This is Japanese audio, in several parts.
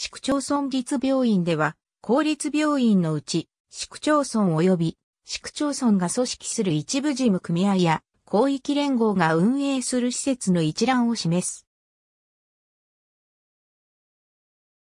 市区町村立病院では、公立病院のうち、市区町村及び、市区町村が組織する一部事務組合や、広域連合が運営する施設の一覧を示す。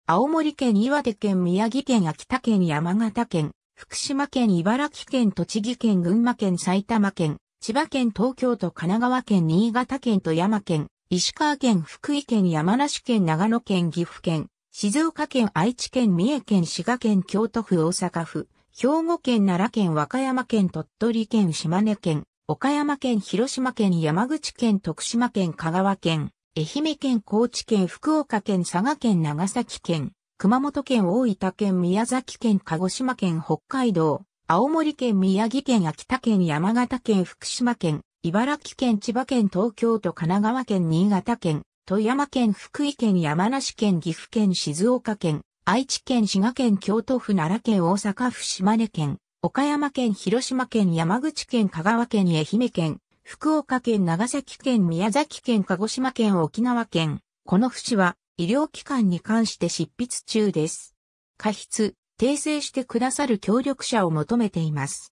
青森県、岩手県、宮城県、秋田県、山形県、福島県、茨城県、栃木県、群馬県、埼玉県、千葉県、東京都、神奈川県、新潟県、富山県、石川県、福井県、山梨県、長野県、岐阜県、静岡県、愛知県、三重県、滋賀県、京都府、大阪府、兵庫県、奈良県、和歌山県、鳥取県、島根県、岡山県、広島県、山口県、徳島県、香川県、愛媛県、高知県、福岡県、佐賀県、長崎県、熊本県、大分県、宮崎県、鹿児島県、北海道、青森県、宮城県、秋田県、山形県、福島県、茨城県、千葉県、東京都、神奈川県、新潟県、富山県、福井県、山梨県、岐阜県、静岡県、愛知県、滋賀県、京都府、奈良県、大阪府、島根県、岡山県、広島県、山口県、香川県、愛媛県、福岡県、長崎県、宮崎県、鹿児島県、沖縄県、この節は医療機関に関して執筆中です。過筆、訂正してくださる協力者を求めています。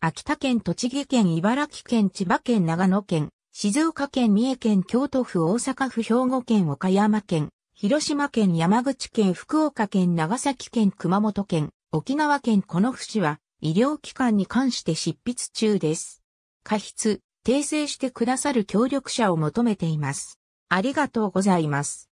秋田県、栃木県、茨城県、千葉県、長野県、静岡県、三重県、京都府、大阪府、兵庫県、岡山県、広島県、山口県、福岡県、長崎県、熊本県、沖縄県、この府市は、医療機関に関して執筆中です。過筆、訂正してくださる協力者を求めています。ありがとうございます。